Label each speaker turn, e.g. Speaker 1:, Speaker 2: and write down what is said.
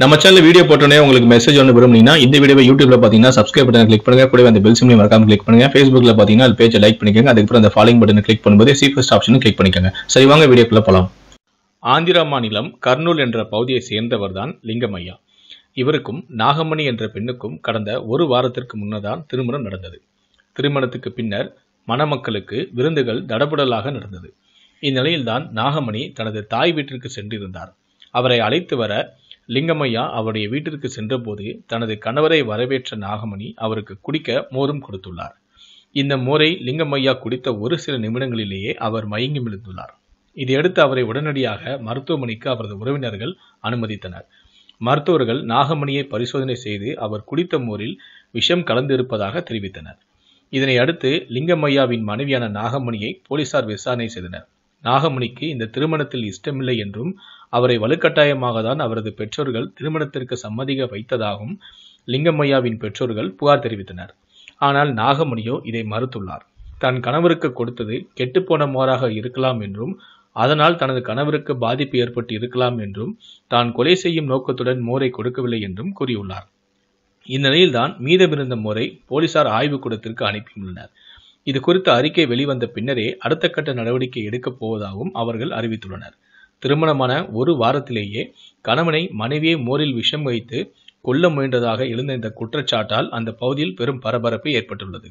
Speaker 1: நம்ம channel video போட்டோன்னே உங்களுக்கு மெசேஜ் ஒன்று விரும்புனீங்கன்னா இந்த வீடியோ யூடியூப்ல பார்த்தீங்கன்னா சப்ஸ்கிரைப் பட்டன் கிளிக் பண்ணுங்க கூட அந்த பெல் சிம்லையும் மறக்காம கிளிக் பண்ணுங்க ஃபேஸ்புக்ல பார்த்தீங்கன்னா அது பேஜை லைக் பண்ணிக்கோங்க அதுக்கப்புறம் அந்த ஃபாலோயிங் பட்டன் கிளிக் பண்ணும்போது சீஃபஸ்ட் ஆப்ஷனும் கிளிக் பண்ணிக்கோங்க சரி வாங்க வீடியோக்குள்ள போகலாம்
Speaker 2: ஆந்திரா மாநிலம் கர்னூல் என்ற பகுதியை சேர்ந்தவர் தான் லிங்கமையா இவருக்கும் நாகமணி என்ற பெண்ணுக்கும் கடந்த ஒரு வாரத்திற்கு முன்னதான் திருமணம் நடந்தது திருமணத்துக்கு பின்னர் மணமக்களுக்கு விருந்துகள் தடபுடலாக நடந்தது இந்நிலையில்தான் நாகமணி தனது தாய் வீட்டிற்கு சென்றிருந்தார் அவரை அழைத்து வர லிங்கமையா அவருடைய வீட்டிற்கு சென்றபோது தனது கணவரை வரவேற்ற நாகமணி அவருக்கு குடிக்க மோரும் கொடுத்துள்ளார் இந்த மோரை லிங்கமையா குடித்த ஒரு சில நிமிடங்களிலேயே அவர் மயங்கி விழுந்துள்ளார் இதையடுத்து அவரை உடனடியாக மருத்துவமனைக்கு அவரது உறவினர்கள் அனுமதித்தனர் மருத்துவர்கள் நாகமணியை பரிசோதனை செய்து அவர் குடித்த மோரில் விஷம் கலந்து இருப்பதாக தெரிவித்தனர் இதனை அடுத்து லிங்கமையாவின் மனைவியான நாகமணியை போலீசார் விசாரணை செய்தனர் நாகமணிக்கு இந்த திருமணத்தில் இஷ்டமில்லை என்றும் அவரை வலுக்கட்டாயமாக தான் அவரது பெற்றோர்கள் திருமணத்திற்கு சம்மதிக்க வைத்ததாகவும் லிங்கம்மையாவின் பெற்றோர்கள் புகார் தெரிவித்தனர் ஆனால் நாகமணியோ இதை மறுத்துள்ளார் தன் கணவருக்கு கொடுத்தது கெட்டுப்போன மோராக இருக்கலாம் என்றும் அதனால் தனது கணவருக்கு பாதிப்பு ஏற்பட்டு இருக்கலாம் என்றும் தான் கொலை செய்யும் நோக்கத்துடன் மோரை கொடுக்கவில்லை என்றும் கூறியுள்ளார் இந்நிலையில்தான் மீதமிருந்த மோரை போலீசார் ஆய்வுக்கூடத்திற்கு
Speaker 3: அனுப்பியுள்ளனர்
Speaker 2: இது குறித்த அறிக்கை வெளிவந்த பின்னரே அடுத்த கட்ட நடவடிக்கை எடுக்கப் போவதாகவும் அவர்கள் அறிவித்துள்ளனர் திருமணமான ஒரு வாரத்திலேயே கணவனை மனைவியை மோரில் விஷம் வைத்து கொல்ல முயன்றதாக எழுந்த இந்த குற்றச்சாட்டால் அந்த பகுதியில் பெரும் பரபரப்பு ஏற்பட்டுள்ளது